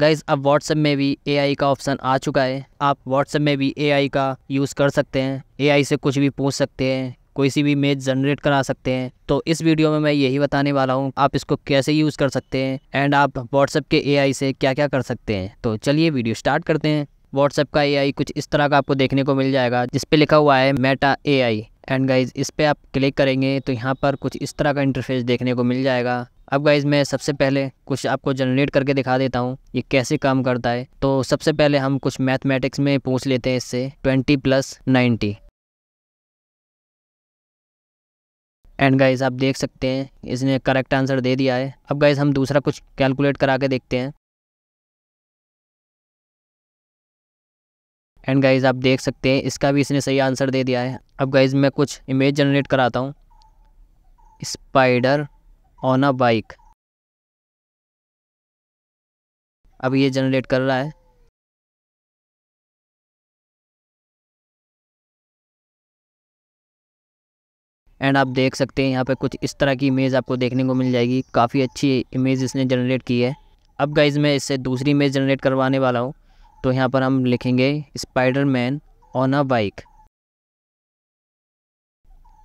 guys अब WhatsApp में भी ए का ऑप्शन आ चुका है आप व्हाट्सएप में भी ए का यूज़ कर सकते हैं ए से कुछ भी पूछ सकते हैं कोई सी भी इमेज जनरेट करा सकते हैं तो इस वीडियो में मैं यही बताने वाला हूँ आप इसको कैसे यूज़ कर सकते हैं एंड आप व्हाट्सएप के ए से क्या क्या कर सकते हैं तो चलिए वीडियो स्टार्ट करते हैं व्हाट्सएप का ए कुछ इस तरह का आपको देखने को मिल जाएगा जिस पे लिखा हुआ है मेटा ए एंड गाइज इस पर आप क्लिक करेंगे तो यहाँ पर कुछ इस तरह का इंटरफेस देखने को मिल जाएगा अब गाइज मैं सबसे पहले कुछ आपको जनरेट करके दिखा देता हूँ ये कैसे काम करता है तो सबसे पहले हम कुछ मैथमेटिक्स में पूछ लेते हैं इससे twenty plus ninety and guys आप देख सकते हैं इसने करेक्ट आंसर दे दिया है अब गाइज हम दूसरा कुछ कैलकुलेट करा के देखते हैं एंड गाइज आप देख सकते हैं इसका भी इसने सही आंसर दे दिया है अब गाइज मैं कुछ इमेज जनरेट कराता हूँ स्पाइडर ऑन अ बाइक अब ये जनरेट कर रहा है एंड आप देख सकते हैं यहाँ पे कुछ इस तरह की इमेज आपको देखने को मिल जाएगी काफ़ी अच्छी इमेज इसने जनरेट की है अब गाइज मैं इससे दूसरी इमेज जनरेट करवाने वाला हूँ तो यहाँ पर हम लिखेंगे spider man on a bike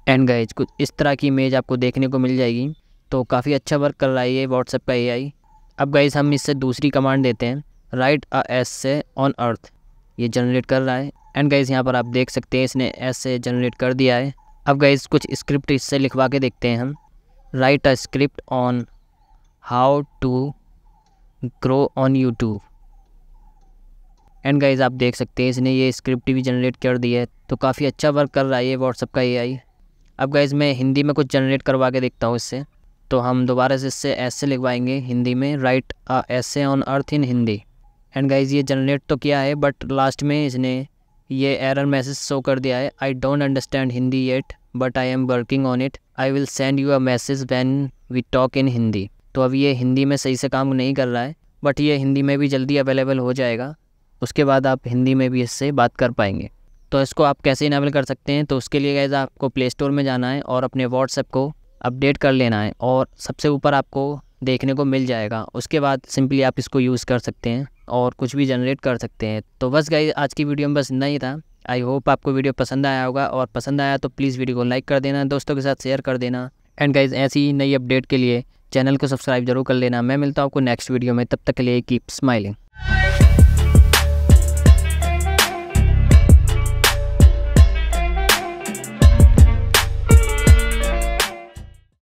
and guys कुछ इस तरह की इमेज आपको देखने को मिल जाएगी तो काफ़ी अच्छा वर्क कर रहा है ये व्हाट्सएप का ए अब गाइज हम इससे दूसरी कमांड देते हैं write a essay on earth ये जनरेट कर रहा है एंड गाइज यहाँ पर आप देख सकते हैं इसने एस से जनरेट कर दिया है अब गाइज कुछ स्क्रिप्ट इससे लिखवा के देखते हैं हम write a script on how to grow on YouTube and guys आप देख सकते हैं इसने ये स्क्रिप्ट भी जनरेट कर दी है तो काफ़ी अच्छा वर्क कर रहा है ये व्हाट्सअप का ए अब गाइज मैं हिंदी में कुछ जनरेट करवा के देखता हूँ इससे तो हम दोबारा से इससे ऐसे लिखवाएंगे हिंदी में राइट ऐसे on earth in Hindi and guys ये जनरेट तो किया है बट लास्ट में इसने ये एरर मैसेज शो कर दिया है I don't understand Hindi yet but I am working on it I will send you a message when we talk in Hindi तो अब ये हिंदी में सही से काम नहीं कर रहा है बट ये हिंदी में भी जल्दी अवेलेबल हो जाएगा उसके बाद आप हिंदी में भी इससे बात कर पाएंगे तो इसको आप कैसे इनेबल कर सकते हैं तो उसके लिए गैज़ आपको प्ले स्टोर में जाना है और अपने व्हाट्सएप को अपडेट कर लेना है और सबसे ऊपर आपको देखने को मिल जाएगा उसके बाद सिंपली आप इसको यूज़ कर सकते हैं और कुछ भी जनरेट कर सकते हैं तो बस गई आज की वीडियो में बस इतना ही था आई होप आपको वीडियो पसंद आया होगा और पसंद आया तो प्लीज़ वीडियो को लाइक कर देना दोस्तों के साथ शेयर कर देना एंड गाइज ऐसी नई अपडेट के लिए चैनल को सब्सक्राइब जरूर कर लेना मैं मिलता हूँ आपको नेक्स्ट वीडियो में तब तक के लिए कीप स्माइलिंग